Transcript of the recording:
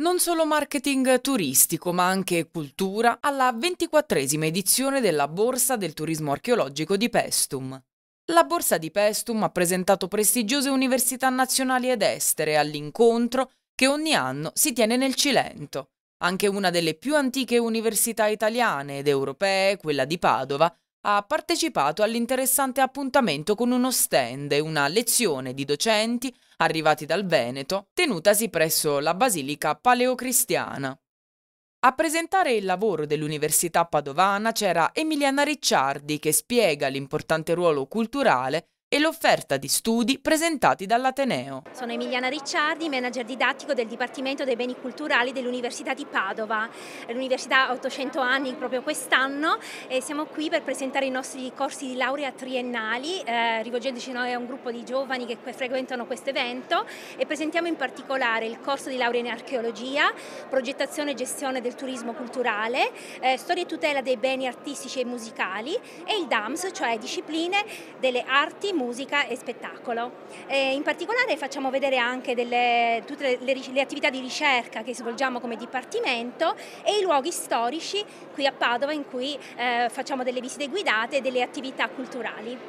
Non solo marketing turistico, ma anche cultura, alla ventiquattresima edizione della Borsa del Turismo Archeologico di Pestum. La Borsa di Pestum ha presentato prestigiose università nazionali ed estere all'incontro che ogni anno si tiene nel Cilento. Anche una delle più antiche università italiane ed europee, quella di Padova, ha partecipato all'interessante appuntamento con uno stand e una lezione di docenti arrivati dal Veneto, tenutasi presso la Basilica Paleocristiana. A presentare il lavoro dell'Università Padovana c'era Emiliana Ricciardi che spiega l'importante ruolo culturale e l'offerta di studi presentati dall'Ateneo. Sono Emiliana Ricciardi, manager didattico del Dipartimento dei Beni Culturali dell'Università di Padova, l'Università ha 800 anni proprio quest'anno e siamo qui per presentare i nostri corsi di laurea triennali, eh, rivolgendoci noi a un gruppo di giovani che frequentano questo evento e presentiamo in particolare il corso di laurea in archeologia, progettazione e gestione del turismo culturale, eh, storia e tutela dei beni artistici e musicali e il DAMS, cioè discipline delle arti, musica e spettacolo. E in particolare facciamo vedere anche delle, tutte le, le, le, attività di ricerca che svolgiamo come dipartimento e i luoghi storici qui a Padova in cui eh, facciamo delle visite guidate e delle attività culturali.